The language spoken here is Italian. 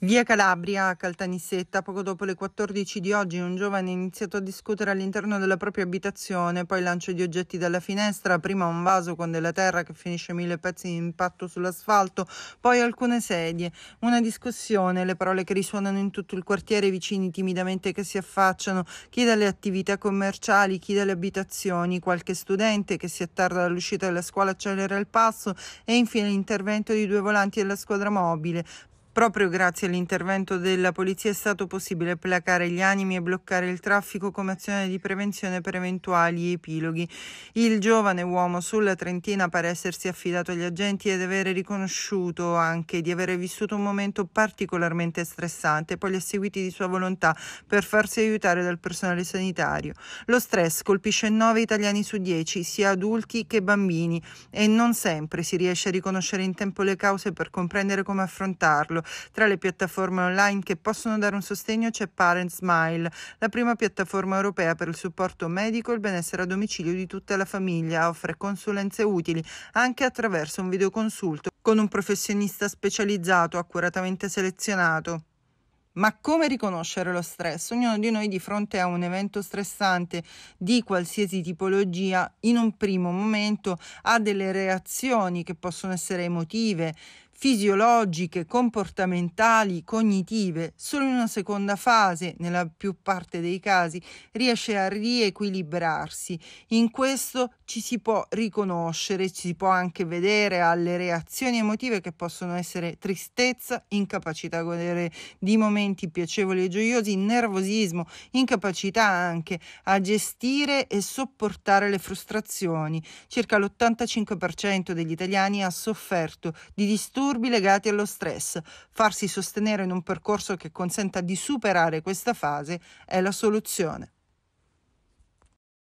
Via Calabria, Caltanissetta, poco dopo le 14 di oggi un giovane ha iniziato a discutere all'interno della propria abitazione, poi lancio di oggetti dalla finestra, prima un vaso con della terra che finisce mille pezzi di impatto sull'asfalto, poi alcune sedie, una discussione, le parole che risuonano in tutto il quartiere, i vicini timidamente che si affacciano, chi dalle attività commerciali, chi dalle abitazioni, qualche studente che si attarda all'uscita della scuola accelera il passo e infine l'intervento di due volanti della squadra mobile, Proprio grazie all'intervento della polizia è stato possibile placare gli animi e bloccare il traffico come azione di prevenzione per eventuali epiloghi. Il giovane uomo sulla Trentina pare essersi affidato agli agenti ed avere riconosciuto anche di avere vissuto un momento particolarmente stressante, poi li ha seguiti di sua volontà per farsi aiutare dal personale sanitario. Lo stress colpisce 9 italiani su 10, sia adulti che bambini, e non sempre si riesce a riconoscere in tempo le cause per comprendere come affrontarlo tra le piattaforme online che possono dare un sostegno c'è Parent Smile, la prima piattaforma europea per il supporto medico e il benessere a domicilio di tutta la famiglia. Offre consulenze utili anche attraverso un videoconsulto con un professionista specializzato accuratamente selezionato. Ma come riconoscere lo stress? Ognuno di noi di fronte a un evento stressante di qualsiasi tipologia, in un primo momento ha delle reazioni che possono essere emotive, fisiologiche, comportamentali, cognitive, solo in una seconda fase, nella più parte dei casi, riesce a riequilibrarsi. In questo ci si può riconoscere, ci si può anche vedere alle reazioni emotive che possono essere tristezza, incapacità a godere di momenti piacevoli e gioiosi, nervosismo, incapacità anche a gestire e sopportare le frustrazioni. Circa l'85% degli italiani ha sofferto di disturbi disturbi legati allo stress. Farsi sostenere in un percorso che consenta di superare questa fase è la soluzione.